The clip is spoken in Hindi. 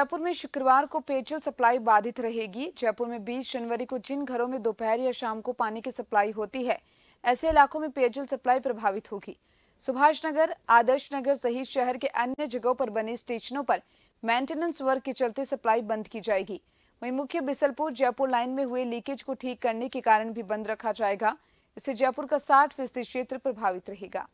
जयपुर में शुक्रवार को पेयजल सप्लाई बाधित रहेगी जयपुर में 20 जनवरी को जिन घरों में दोपहर या शाम को पानी की सप्लाई होती है ऐसे इलाकों में पेयजल सप्लाई प्रभावित होगी सुभाष नगर आदर्श नगर सहित शहर के अन्य जगहों पर बने स्टेशनों पर मेंटेनेंस वर्क के चलते सप्लाई बंद की जाएगी वही मुख्य बिसलपुर जयपुर लाइन में हुए लीकेज को ठीक करने के कारण भी बंद रखा जाएगा इससे जयपुर का साठ फीसदी क्षेत्र प्रभावित रहेगा